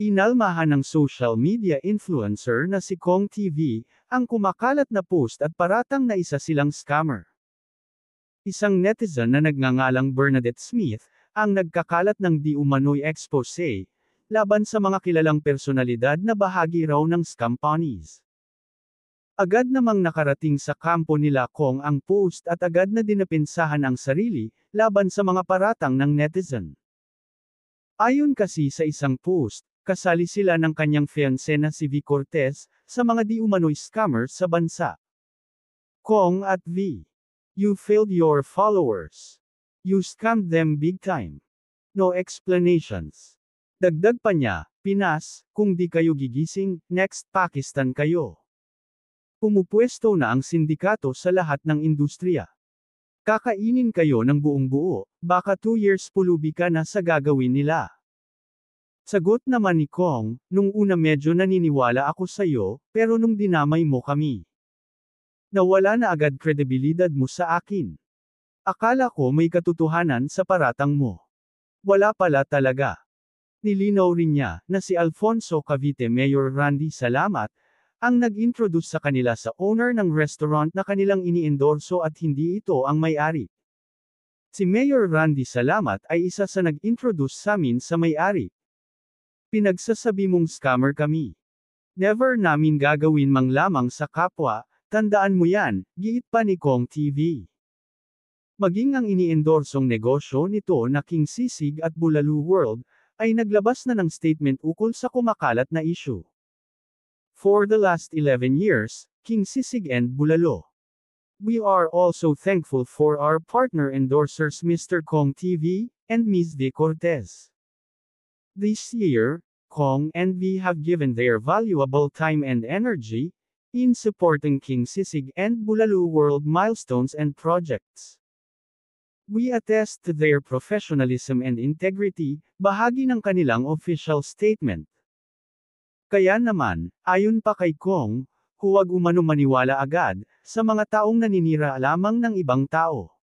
Inalmahan ng social media influencer na si Kong TV, ang kumakalat na post at paratang na isa silang scammer. Isang netizen na nagngangalang Bernadette Smith, ang nagkakalat ng di umano'y expose, laban sa mga kilalang personalidad na bahagi raw ng scam ponies. Agad namang nakarating sa kampo nila Kong ang post at agad na dinapinsahan ang sarili, laban sa mga paratang ng netizen. Ayon kasi sa isang post, kasali sila ng kanyang fiancé na si V. Cortez, sa mga di umano'y scammer sa bansa. Kong at V. You failed your followers. You scammed them big time. No explanations. Dagdag pa niya, Pinas, kung di kayo gigising, next Pakistan kayo. Pumupwesto na ang sindikato sa lahat ng industriya. Kakainin kayo ng buong buo, baka 2 years pulubi ka na sa gagawin nila. Sagot naman ni Kong, nung una medyo naniniwala ako sa iyo, pero nung dinamay mo kami. Nawala na agad kredibilidad mo sa akin. Akala ko may katotohanan sa paratang mo. Wala pala talaga. Nilinaw rin niya na si Alfonso Cavite Mayor Randy Salamat, ang nag-introduce sa kanila sa owner ng restaurant na kanilang iniendorso at hindi ito ang may-ari. Si Mayor Randy Salamat ay isa sa nag-introduce sa amin sa may-ari, Pinagsasabi mong scammer kami. Never namin gagawin mang lamang sa kapwa, tandaan mo yan, giit pa ni Kong TV. Maging ang iniendorsong negosyo nito na King Sisig at Bulalu World, ay naglabas na ng statement ukol sa kumakalat na issue. For the last 11 years, King Sisig and Bulalo. We are also thankful for our partner endorsers Mr. Kong TV and Ms. De Cortez. This year, Kong and V have given their valuable time and energy in supporting King Sisig and Bulalu World milestones and projects. We attest to their professionalism and integrity, bahagi ng kanilang official statement. Kaya naman, ayon pa kay Kong, huwag umano maniwala agad sa mga taong naninira lamang ng ibang tao.